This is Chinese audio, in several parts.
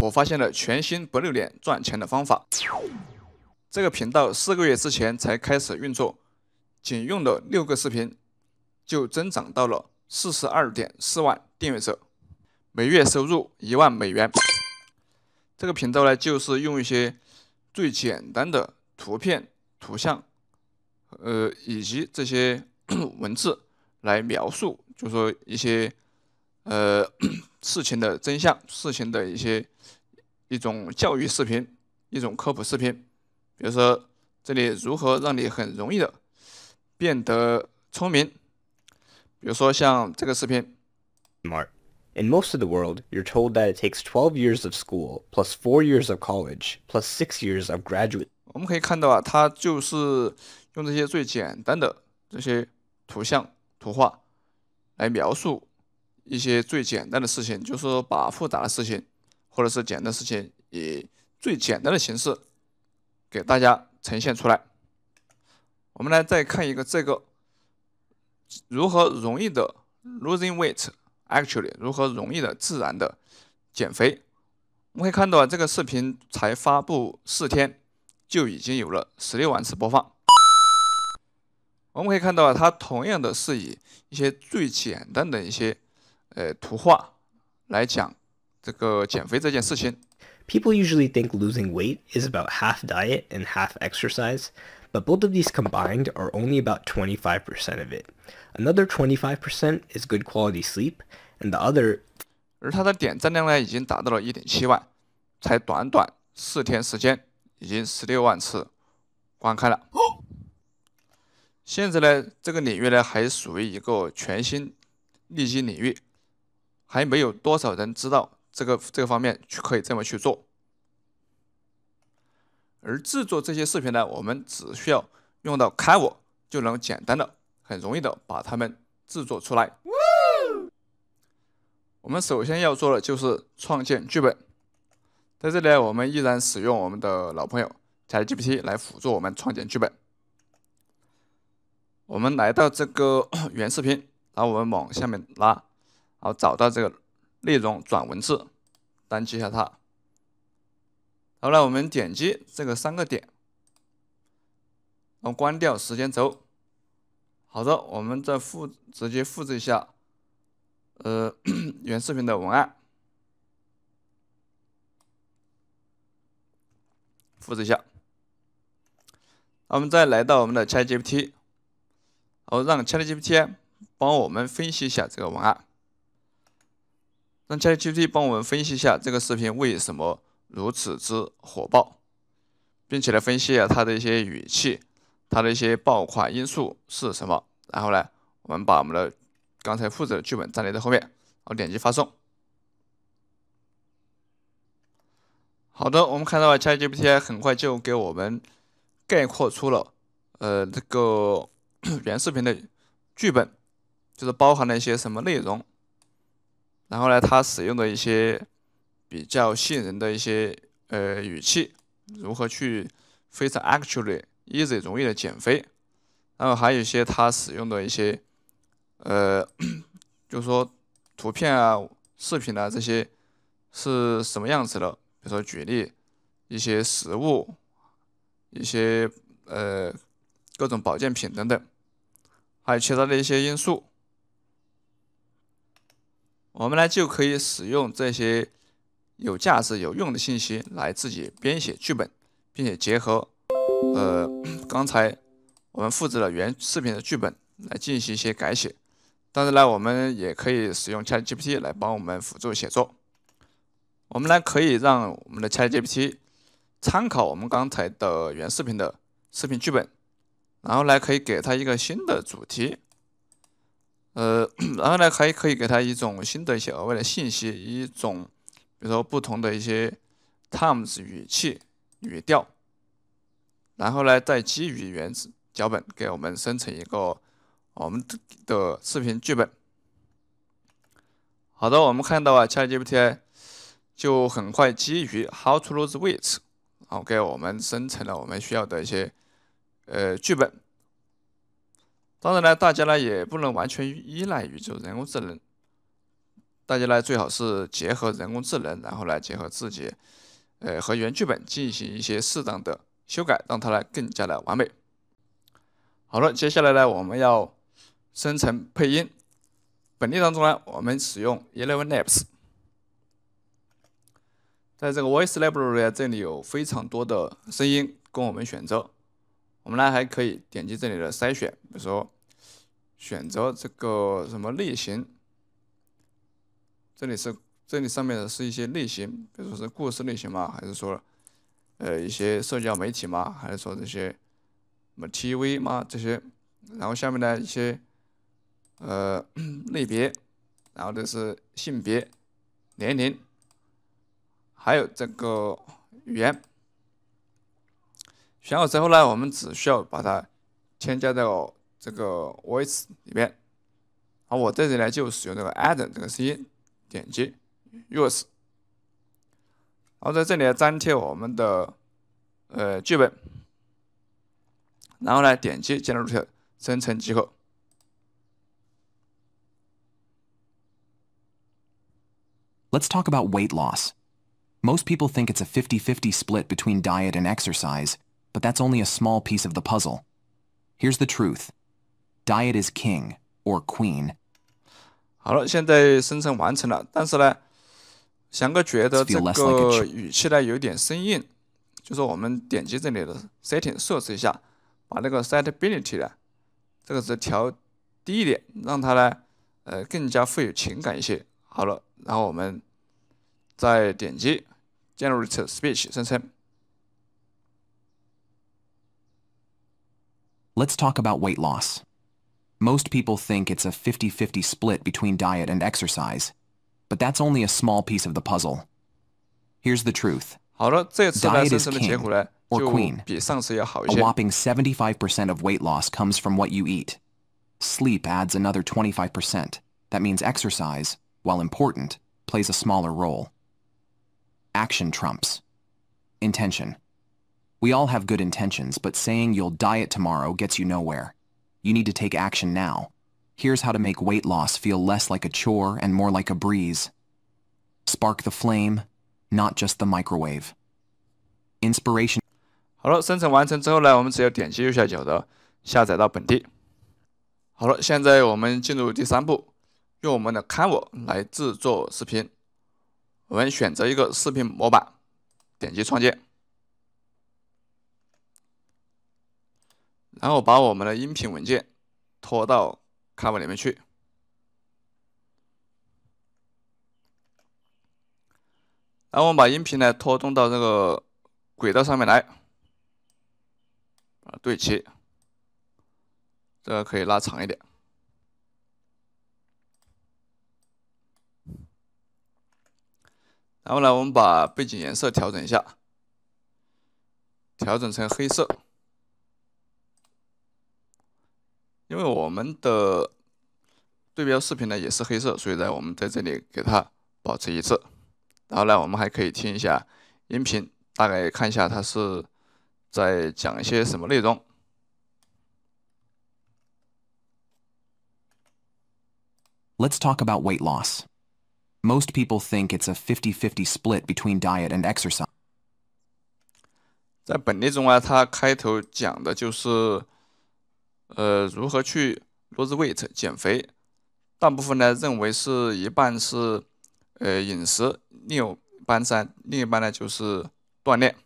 我发现了全新不露脸赚钱的方法。这个频道四个月之前才开始运作，仅用了六个视频，就增长到了四十二点四万订阅者，每月收入一万美元。这个频道呢，就是用一些最简单的图片、图像，呃，以及这些 文字来描述，就说一些呃 事情的真相，事情的一些。一种教育视频，一种科普视频，比如说这里如何让你很容易的变得聪明，比如说像这个视频。Smart. In most of the world, you're told that it takes 12 years of school plus four years of college plus six years of graduate. 我们可以看到啊，它就是用这些最简单的这些图像图画来描述一些最简单的事情，就是把复杂的事情。或者是简单事情，以最简单的形式给大家呈现出来。我们来再看一个这个如何容易的 losing weight，actually 如何容易的自然的减肥。我们可以看到这个视频才发布四天，就已经有了十六万次播放。我们可以看到，它同样的是以一些最简单的一些呃图画来讲。这个减肥这件事情，People usually think losing weight is about half diet and half exercise, but both of these combined are only about twenty five percent of it. Another twenty five percent is good quality sleep, and the other. 而它的点赞量呢，已经达到了一点七万，才短短四天时间，已经十六万次观看了。现在呢，这个领域呢，还属于一个全新利基领域，还没有多少人知道。这个这个方面去可以这么去做，而制作这些视频呢，我们只需要用到 Canva 就能简单的、很容易的把它们制作出来。我们首先要做的就是创建剧本，在这里我们依然使用我们的老朋友 ChatGPT 来辅助我们创建剧本。我们来到这个 原视频，然后我们往下面拉，然后找到这个内容转文字。单击一下它，好了，我们点击这个三个点，然后关掉时间轴。好的，我们再复直接复制一下，呃，原视频的文案，复制一下。我们再来到我们的 ChatGPT，好，让 ChatGPT 帮我们分析一下这个文案。让 c h a t GPT 帮我们分析一下这个视频为什么如此之火爆，并且来分析一下它的一些语气，它的一些爆款因素是什么。然后呢，我们把我们的刚才复制的剧本粘贴在后面，然后点击发送。好的，我们看到 c h a t GPT 很快就给我们概括出了，呃，这个 原视频的剧本，就是包含了一些什么内容。然后呢，他使用的一些比较吸引人的一些呃语气，如何去非常 actually easy 容易的减肥，然后还有一些他使用的一些呃，就是说图片啊、视频啊这些是什么样子的？比如说举例一些食物、一些呃各种保健品等等，还有其他的一些因素。我们呢就可以使用这些有价值、有用的信息来自己编写剧本，并且结合呃 刚才我们复制了原视频的剧本来进行一些改写。但是呢，我们也可以使用 ChatGPT 来帮我们辅助写作。我们呢可以让我们的 ChatGPT 参考我们刚才的原视频的视频剧本，然后呢可以给它一个新的主题。呃，然后呢，还可以给他一种新的、一些额外的信息，一种比如说不同的一些 t i m e s 语气、语调，然后呢，再基于原脚本给我们生成一个我们的视频剧本。好的，我们看到啊，ChatGPT 就很快基于 How to lose weight，后给我们生成了我们需要的一些呃剧本。当然呢，大家呢也不能完全依赖于就人工智能。大家呢最好是结合人工智能，然后来结合自己，呃和原剧本进行一些适当的修改，让它来更加的完美。好了，接下来呢我们要生成配音。本地当中呢，我们使用 Eleven Labs。在这个 Voice Library 这里有非常多的声音供我们选择。我们呢还可以点击这里的筛选，比如说选择这个什么类型。这里是这里上面的是一些类型，比如说是故事类型吗？还是说呃一些社交媒体吗？还是说这些什么 TV 吗？这些，然后下面的一些呃 类别，然后这是性别、年龄，还有这个语言。选好之后呢，我们只需要把它添加到这个 voice 里面。好，我这里呢就使用这个 add 这个声音，点击 use，然后在这里呢粘贴我们的呃剧本，然后呢点击进入石头生成即可。Let's talk about weight loss. Most people think it's a 50-50 split between diet and exercise. but that's only a small piece of the puzzle here's the truth diet is king or queen 好了现在生成完成了但是呢翔哥觉得这个语气呢有点生硬就是我们点击这里的 setting 设置一下把那个 setability 呢，这个值调低一点让它呢呃更加富有情感一些好了然后我们再点击 generate speech 生成 Let's talk about weight loss. Most people think it's a 50-50 split between diet and exercise, but that's only a small piece of the puzzle. Here's the truth. or queen. A whopping 75% of weight loss comes from what you eat. Sleep adds another 25%. That means exercise, while important, plays a smaller role. Action trumps intention. We all have good intentions, but saying you'll diet tomorrow gets you nowhere. You need to take action now. Here's how to make weight loss feel less like a chore and more like a breeze. Spark the flame, not just the microwave. Inspiration. 然后把我们的音频文件拖到 c a v a r 里面去，然后我们把音频呢拖动到这个轨道上面来，对齐，这个可以拉长一点，然后呢我们把背景颜色调整一下，调整成黑色。因为我们的对标视频呢也是黑色，所以呢，我们在这里给它保持一致。然后呢，我们还可以听一下音频，大概看一下它是，在讲一些什么内容。Let's talk about weight loss. Most people think it's a fifty-fifty split between diet and exercise. 在本例中啊，它开头讲的就是。呃，如何去 Lose Weight 减肥？大部分呢认为是一半是呃饮食，另有半三，另一半呢就是锻炼。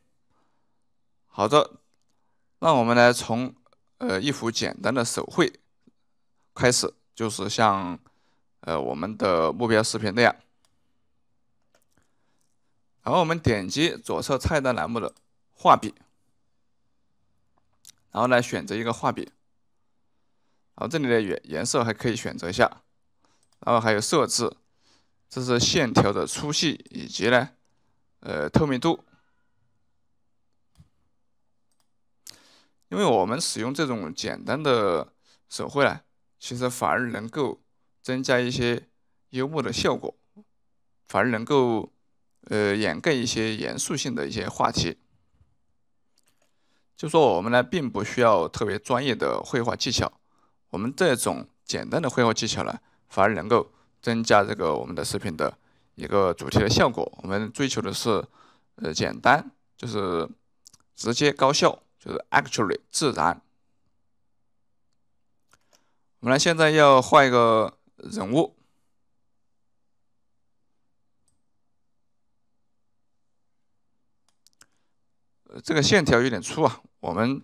好的，那我们呢从呃一幅简单的手绘开始，就是像呃我们的目标视频那样。然后我们点击左侧菜单栏目的画笔，然后呢选择一个画笔。好，这里的颜颜色还可以选择一下，然后还有设置，这是线条的粗细以及呢，呃透明度。因为我们使用这种简单的手绘呢，其实反而能够增加一些幽默的效果，反而能够呃掩盖一些严肃性的一些话题。就说我们呢，并不需要特别专业的绘画技巧。我们这种简单的绘画技巧呢，反而能够增加这个我们的视频的一个主题的效果。我们追求的是，呃，简单，就是直接高效，就是 actually 自然。我们来现在要画一个人物，这个线条有点粗啊，我们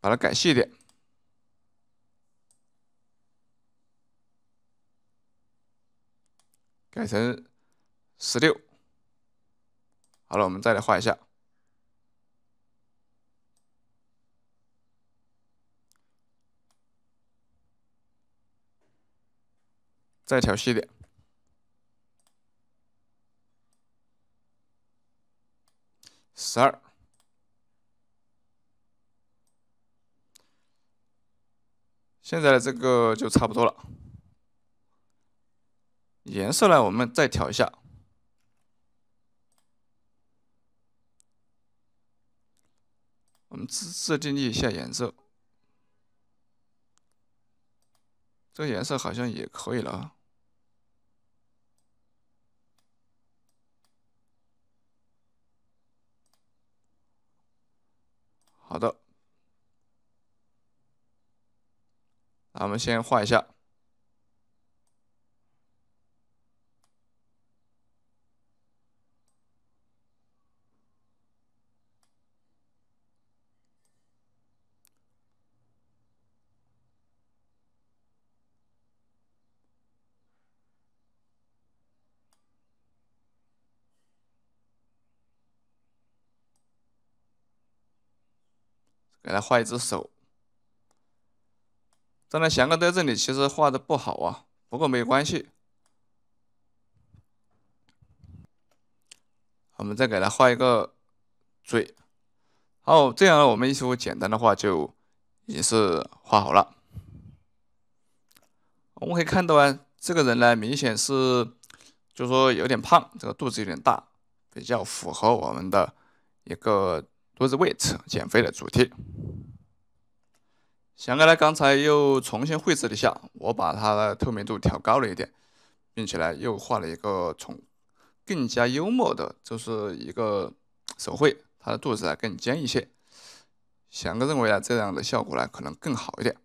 把它改细一点。改成十六，好了，我们再来画一下，再调细点，十二，现在的这个就差不多了。颜色呢？我们再调一下。我们自自定义一下颜色，这个颜色好像也可以了。啊。好的，那我们先画一下。给他画一只手。当然，翔哥在这里其实画的不好啊，不过没有关系。我们再给他画一个嘴。好，这样我们一幅简单的画就也是画好了。我们可以看到啊，这个人呢明显是，就是说有点胖，这个肚子有点大，比较符合我们的一个。肚是 weight 减肥的主题。翔哥呢，刚才又重新绘制了一下，我把它的透明度调高了一点，并且呢，又画了一个从更加幽默的，就是一个手绘，它的肚子啊更尖一些。翔哥认为啊，这样的效果呢可能更好一点。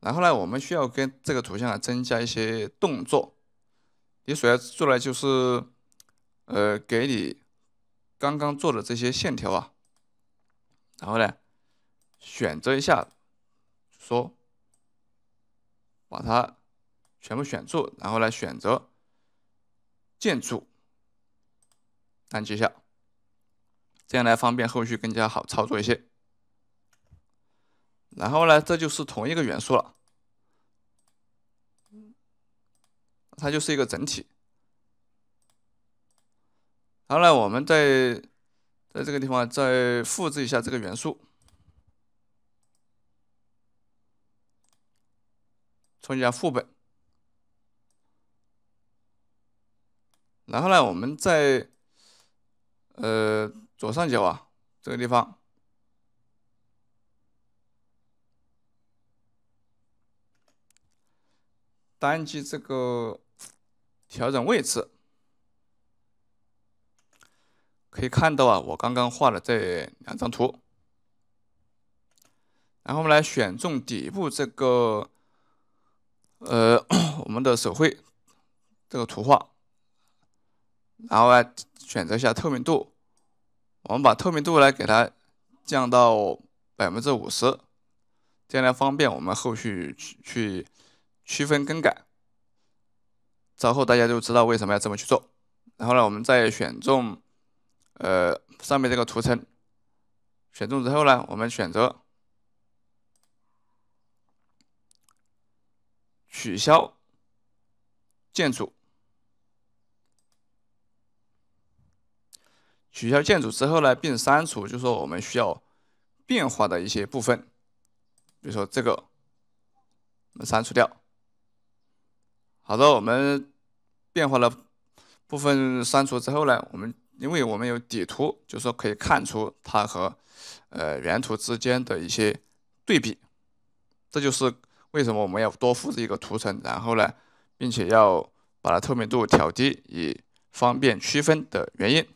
然后呢，我们需要跟这个图像啊增加一些动作。你所要做的就是，呃，给你。刚刚做的这些线条啊，然后呢，选择一下，说把它全部选住，然后来选择建筑，单击一下，这样来方便后续更加好操作一些。然后呢，这就是同一个元素了，它就是一个整体。然后呢，我们在在这个地方再复制一下这个元素，创建副本。然后呢，我们在呃左上角啊这个地方单击这个调整位置。可以看到啊，我刚刚画了这两张图，然后我们来选中底部这个，呃，我们的手绘这个图画，然后呢，选择一下透明度，我们把透明度来给它降到百分之五十，这样来方便我们后续去去区分更改。稍后大家就知道为什么要这么去做。然后呢，我们再选中。呃，上面这个图层选中之后呢，我们选择取消建筑。取消建筑之后呢，并删除，就是说我们需要变化的一些部分，比如说这个，我们删除掉。好的，我们变化了部分删除之后呢，我们。因为我们有底图，就说可以看出它和呃原图之间的一些对比，这就是为什么我们要多复制一个图层，然后呢，并且要把它透明度调低，以方便区分的原因。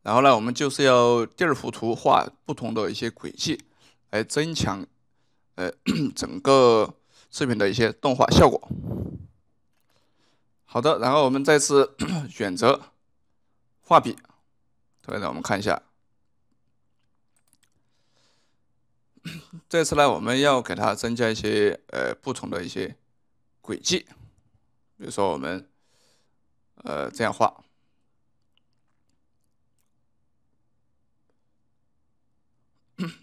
然后呢，我们就是要第二幅图画不同的一些轨迹，来增强呃 整个视频的一些动画效果。好的，然后我们再次 选择画笔，的，我们看一下。这次呢，我们要给它增加一些呃不同的一些轨迹，比如说我们呃这样画。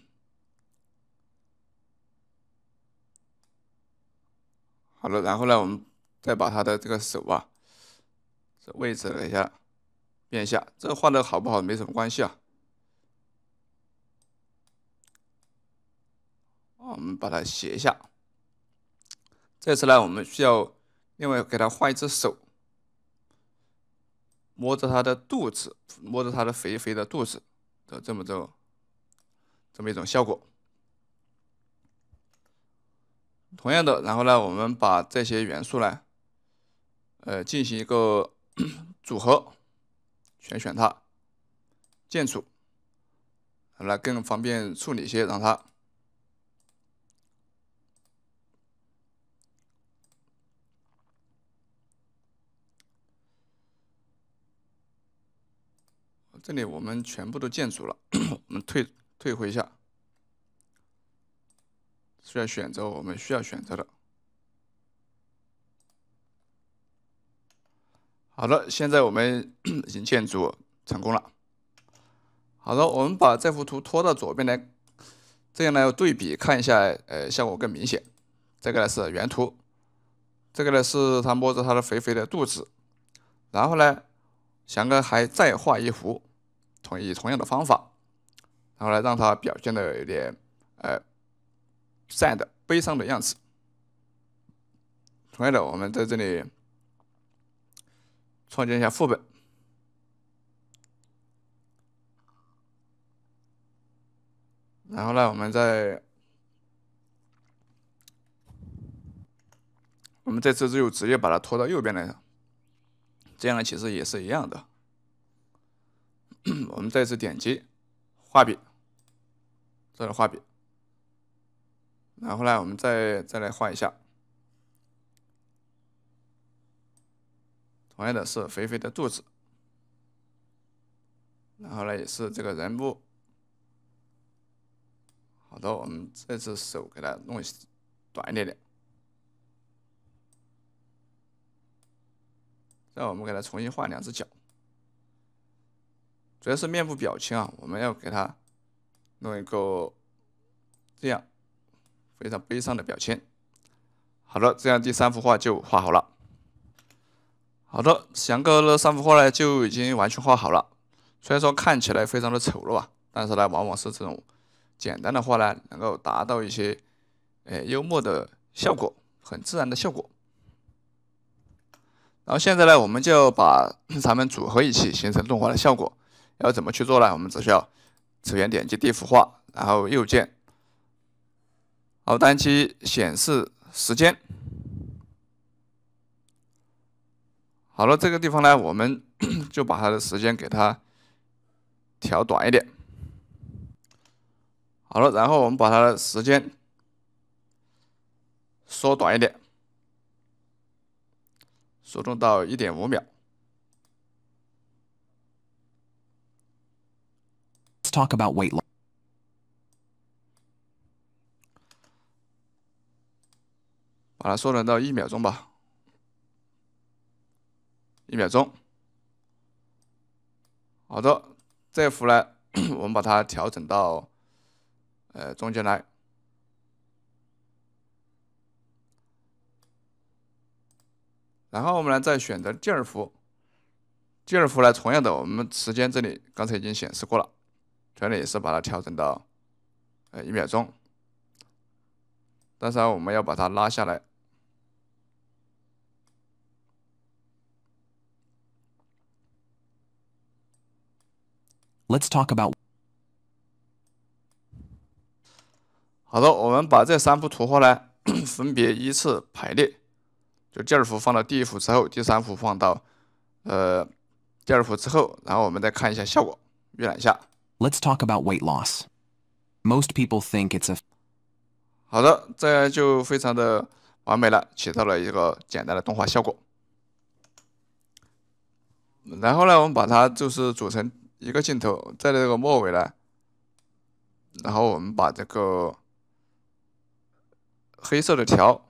好了，然后呢我们。再把他的这个手啊，这位置改一下，变一下。这画的好不好没什么关系啊。我们把它斜一下。这次呢，我们需要另外给它画一只手，摸着它的肚子，摸着它的肥肥的肚子这这么着，这么一种效果。同样的，然后呢，我们把这些元素呢。呃，进行一个 组合，全选它，建组，来更方便处理一些，让它。这里我们全部都建组了，我们退退回一下，是要选择我们需要选择的。好的，现在我们 已经建筑成功了。好的，我们把这幅图拖到左边来，这样呢对比看一下，呃，效果更明显。这个呢是原图，这个呢是他摸着他的肥肥的肚子。然后呢，翔哥还再画一幅，同以同样的方法，然后呢让他表现的有点，呃，sad 悲伤的样子。同样的，我们在这里。创建一下副本，然后呢，我们再，我们这次就直接把它拖到右边来，这样呢其实也是一样的。我们再次点击画笔，这是画笔，然后呢，我们再再来画一下。同样的是肥肥的肚子，然后呢也是这个人物。好的，我们这只手给它弄短一点点，然我们给它重新画两只脚。主要是面部表情啊，我们要给它弄一个这样非常悲伤的表情。好的，这样第三幅画就画好了。好的，翔哥的三幅画呢就已经完全画好了，虽然说看起来非常的丑陋啊，但是呢，往往是这种简单的画呢，能够达到一些，呃，幽默的效果，很自然的效果。然后现在呢，我们就把它们组合一起，形成动画的效果。要怎么去做呢？我们只需要首先点击第一幅画，然后右键，好单击显示时间。好了，这个地方呢，我们 就把它的时间给它调短一点。好了，然后我们把它的时间缩短一点，缩短到一点五秒。Let's talk about weight loss。把它缩短到一秒钟吧。一秒钟。好的，这幅呢，我们把它调整到，呃，中间来。然后我们来再选择第二幅，第二幅呢，同样的，我们时间这里刚才已经显示过了，这里也是把它调整到，呃，一秒钟。但是我们要把它拉下来。Let's talk about。好的，我们把这三幅图画呢，分别依次排列，就第二幅放到第一幅之后，第三幅放到呃第二幅之后，然后我们再看一下效果，预览一下。Let's talk about weight loss. Most people think it's a。好的，这样就非常的完美了，起到了一个简单的动画效果。然后呢，我们把它就是组成。一个镜头在这个末尾呢，然后我们把这个黑色的条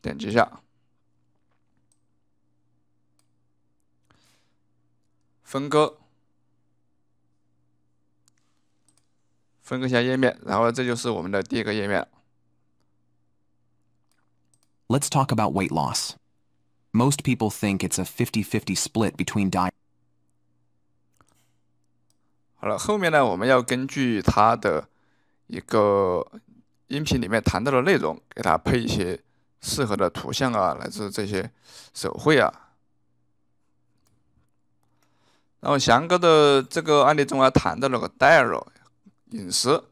点击一下，分割，分割一下页面，然后这就是我们的第一个页面。Let's talk about weight loss. Most people think it's a fifty-fifty split between diet. 好了，后面呢，我们要根据他的一个音频里面谈到的内容，给他配一些适合的图像啊，来自这些手绘啊。然后翔哥的这个案例中啊，谈到了个 Daryl 隐私，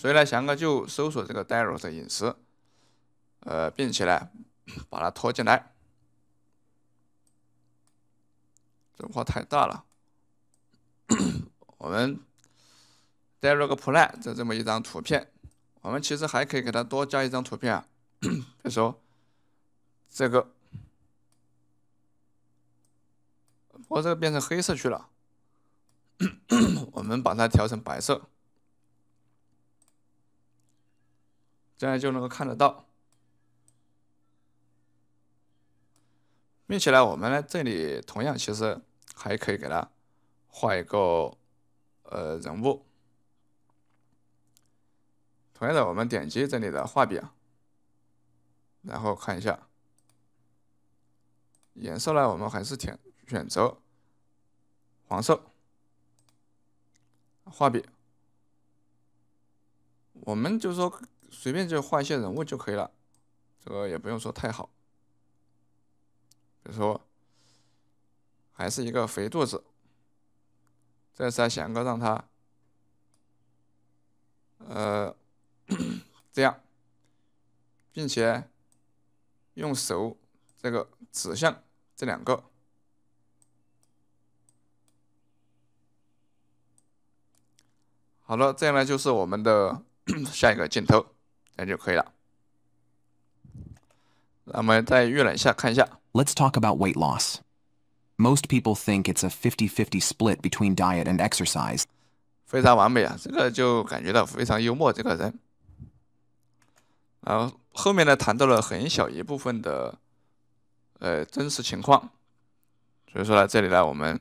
所以呢，翔哥就搜索这个 Daryl 的隐私，呃，并且呢，把它拖进来。这画太大了。我们带入个 plan，这这么一张图片。我们其实还可以给它多加一张图片啊，比如说这个，我这个变成黑色去了。我们把它调成白色，这样就能够看得到。并且呢，我们呢这里同样其实还可以给它画一个。呃，人物。同样的，我们点击这里的画笔啊，然后看一下颜色呢，我们还是选选择黄色。画笔，我们就说随便就画一些人物就可以了，这个也不用说太好。比如说，还是一个肥肚子。这是想个让他，呃，这样，并且用手这个指向这两个。好了，这样呢就是我们的 下一个镜头，这样就可以了。那么再预览一下，看一下。Let's talk about weight loss. Most people think it's a 50-50 split between diet and exercise。非常完美啊，这个就感觉到非常幽默这个人。后后面呢谈到了很小一部分的呃真实情况，所以说呢，这里呢我们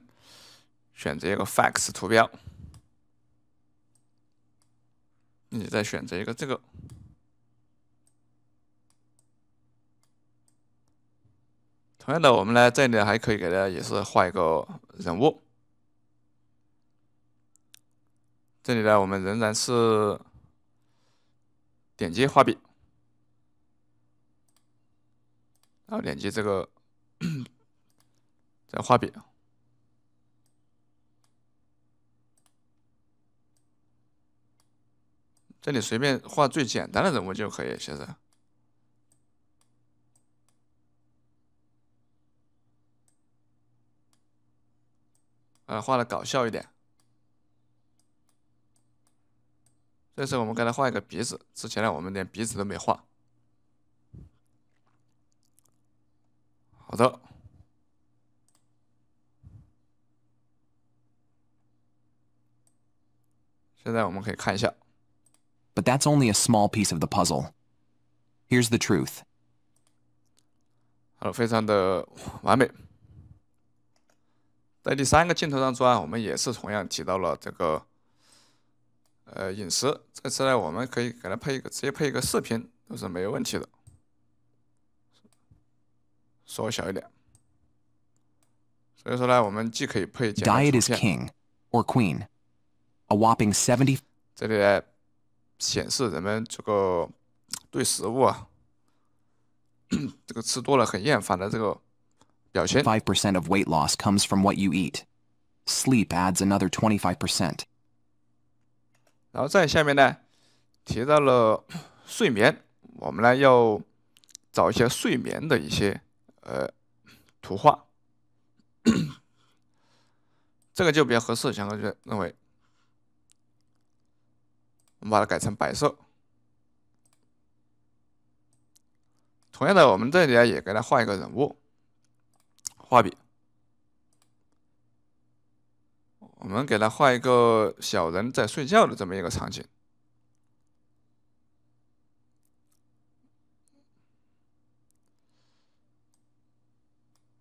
选择一个 facts 图标，你再选择一个这个。同样的，我们呢，这里还可以给家也是画一个人物。这里呢，我们仍然是点击画笔，然后点击这个 这画笔。这里随便画最简单的人物就可以，其实。呃，画的搞笑一点。这次我们给他画一个鼻子，之前呢我们连鼻子都没画。好的，现在我们可以看一下。But that's only a small piece of the puzzle. Here's the truth. 好，非常的完美。在第三个镜头当中啊，我们也是同样提到了这个，呃，饮食。这次呢，我们可以给它配一个，直接配一个视频都是没有问题的。缩小一点。所以说呢，我们既可以配 Diet is king or queen. A whopping seventy. 这里呢，显示人们这个对食物啊，这个吃多了很厌烦的这个。表 five percent of weight loss comes from what you eat. Sleep adds another twenty five percent. 然后在下面呢，提到了睡眠，我们呢要找一些睡眠的一些呃图画，这个就比较合适。想同学认为，我们把它改成白色。同样的，我们这里呢也给它画一个人物。画笔，我们给他画一个小人在睡觉的这么一个场景，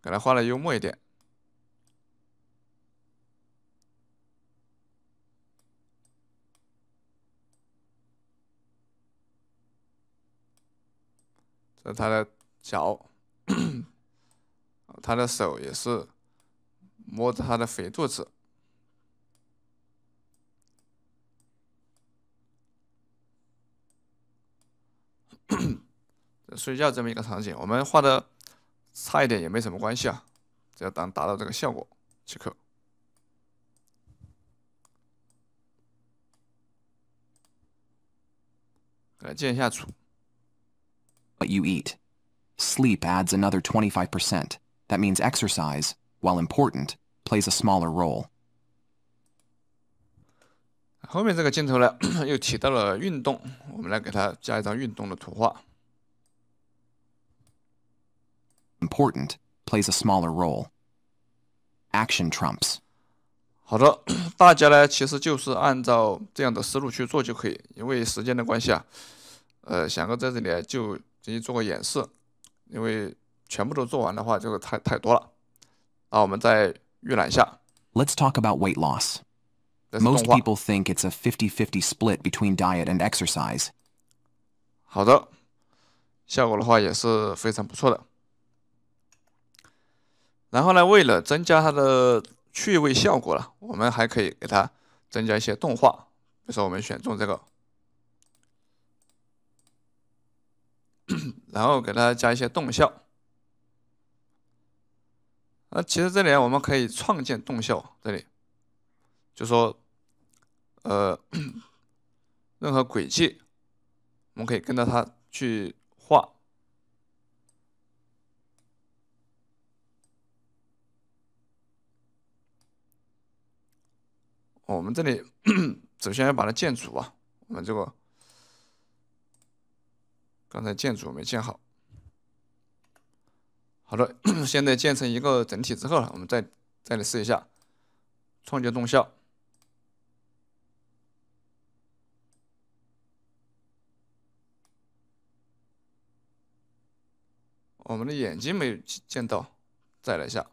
给他画的幽默一点，这是他的脚。他的手也是摸着他的肥肚子，睡觉这么一个场景，我们画的差一点也没什么关系啊，只要当达到这个效果即可。来，见一下图。What you eat, sleep adds another twenty-five percent. That means exercise, while important, plays a smaller role. 后面这个镜头呢，又提到了运动，我们来给它加一张运动的图画。Important plays a smaller role. Action trumps. 好的，大家呢，其实就是按照这样的思路去做就可以，因为时间的关系啊，呃，翔哥在这里就进行做个演示，因为。全部都做完的话，这个太太多了。那我们再预览一下。Let's talk about weight loss. Most people think it's a fifty-fifty split between diet and exercise. 好的，效果的话也是非常不错的。然后呢，为了增加它的趣味效果了，我们还可以给它增加一些动画。比如说，我们选中这个，然后给它加一些动效。那其实这里我们可以创建动效，这里就说，呃，任何轨迹，我们可以跟着它去画。我们这里首先要把它建组啊，我们这个刚才建组没建好。好的，现在建成一个整体之后了，我们再再来试一下创建动效。我们的眼睛没有见到，再来一下。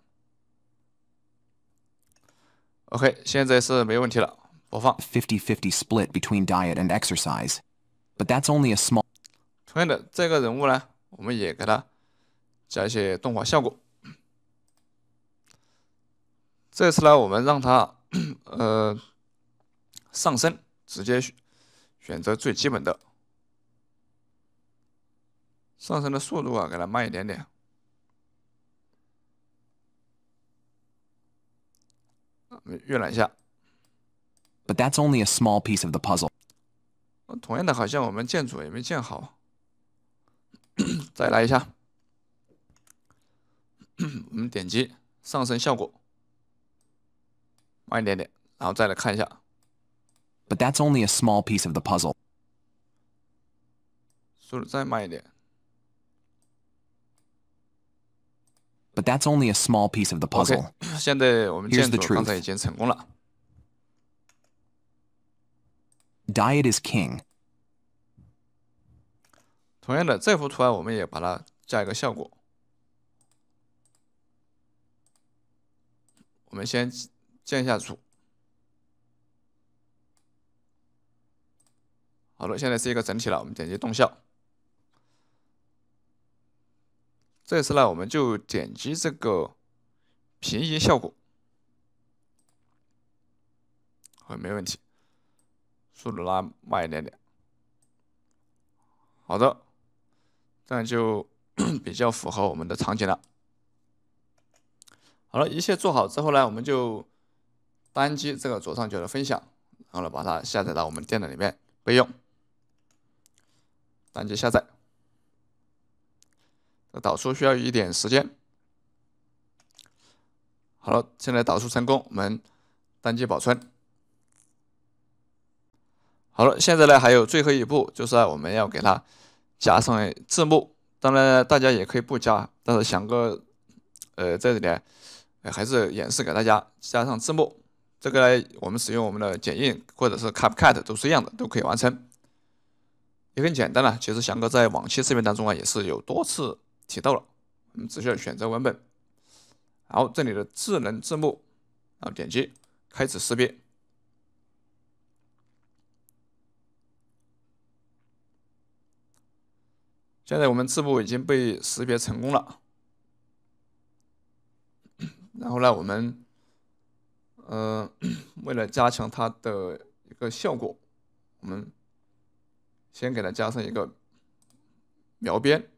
OK，现在是没问题了，播放。Fifty fifty split between diet and exercise, but that's only a small. 同样的，这个人物呢，我们也给他。加一些动画效果。这次呢，我们让它呃上升，直接选择最基本的上升的速度啊，给它慢一点点。我们览一下。But that's only a small piece of the puzzle。同样的，好像我们建筑也没建好。再来一下。我们点击上升效果，慢一点点，然后再来看一下。But that's only a small piece of the puzzle。速度再慢一点。But that's only a small piece of the puzzle。现在我们建筑刚才已经成功了。Diet is king。同样的，这幅图案我们也把它加一个效果。我们先建一下组。好了，现在是一个整体了。我们点击动效，这次呢，我们就点击这个平移效果，好，没问题。速度拉慢一点点。好的，这样就 比较符合我们的场景了。好了，一切做好之后呢，我们就单击这个左上角的分享，然后呢把它下载到我们电脑里面备用。单击下载，导出需要一点时间。好了，现在导出成功，我们单击保存。好了，现在呢还有最后一步，就是我们要给它加上字幕。当然，大家也可以不加，但是想个，呃，在这里。还是演示给大家，加上字幕，这个呢，我们使用我们的剪映或者是 CapCut 都是一样的，都可以完成，也很简单了。其实翔哥在往期视频当中啊，也是有多次提到了，我们只需要选择文本，然后这里的智能字幕，然后点击开始识别，现在我们字幕已经被识别成功了。然后呢，我们，呃，为了加强它的一个效果，我们先给它加上一个描边。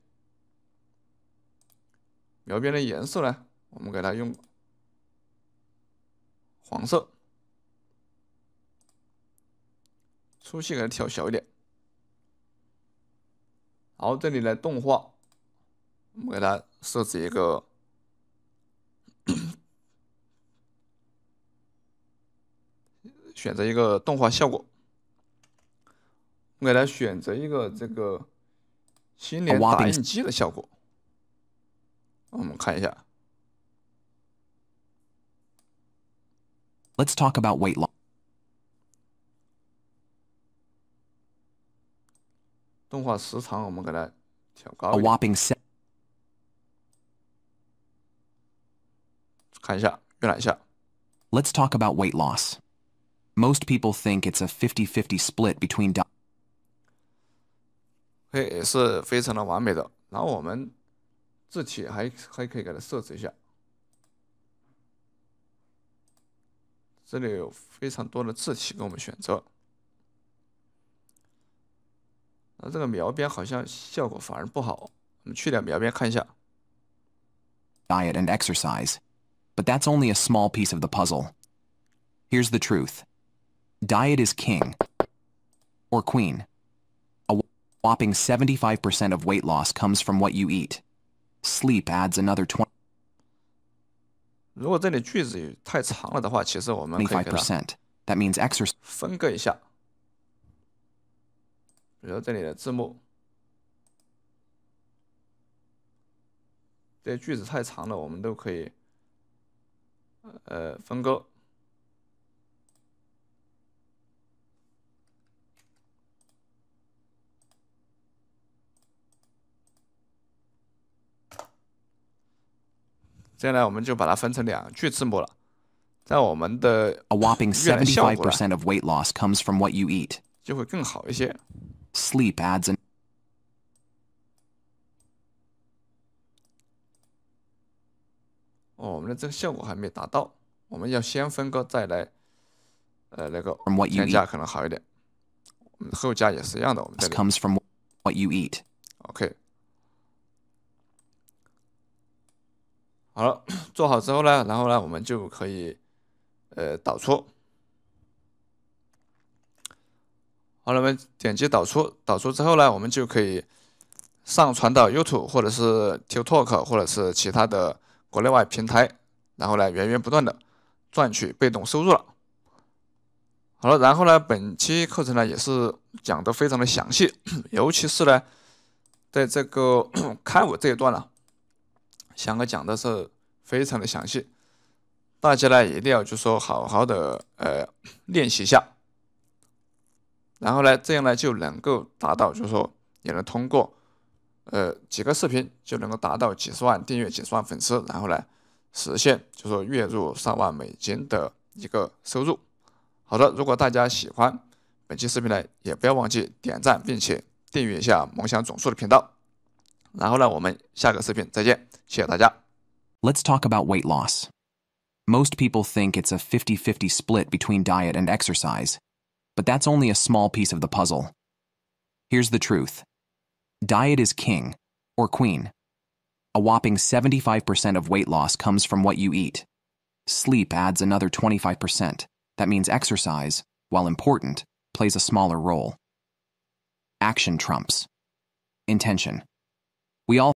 描边的颜色呢，我们给它用黄色，粗细给它调小一点。然后这里来动画，我们给它设置一个。选择一个动画效果，我给它选择一个这个心灵打印机的效果。我们看一下。Let's talk about weight loss。动画时长我们给它调高一点。A whopping s e v 看一下，浏览一下。Let's talk about weight loss。Most people think it's a 50-50 split between... diet and exercise, but that's only a small piece of the puzzle. Here's the truth. Diet is king or queen. A whopping 75% of weight loss comes from what you eat. Sleep adds another 20. percent. That means exercise. 分割一下，比如这里的字幕，这句子太长了，我们都可以呃分割。接下来我们就把它分成两句字幕了，在我们的 you eat，就会更好一些。Sleep adds a n 哦，我们的这个效果还没达到，我们要先分割再来，呃，那个添加可能好一点。后加也是一样的，comes from what you eat。o k 好了，做好之后呢，然后呢，我们就可以，呃，导出。好了，我们点击导出，导出之后呢，我们就可以上传到 YouTube 或者是 TikTok 或者是其他的国内外平台，然后呢，源源不断的赚取被动收入了。好了，然后呢，本期课程呢也是讲的非常的详细，尤其是呢，在这个 开五这一段了。翔哥讲的是非常的详细，大家呢一定要就说好好的呃练习一下，然后呢这样呢就能够达到就是说也能通过呃几个视频就能够达到几十万订阅几十万粉丝，然后呢实现就是说月入上万美金的一个收入。好的，如果大家喜欢本期视频呢，也不要忘记点赞并且订阅一下梦想总数的频道。然后呢，我们下个视频再见，谢谢大家。Let's talk about weight loss. Most people think it's a 50-50 split between diet and exercise, but that's only a small piece of the puzzle. Here's the truth. Diet is king, or queen. A whopping 75% of weight loss comes from what you eat. Sleep adds another 25%. That means exercise, while important, plays a smaller role. Action trumps. Intention. We all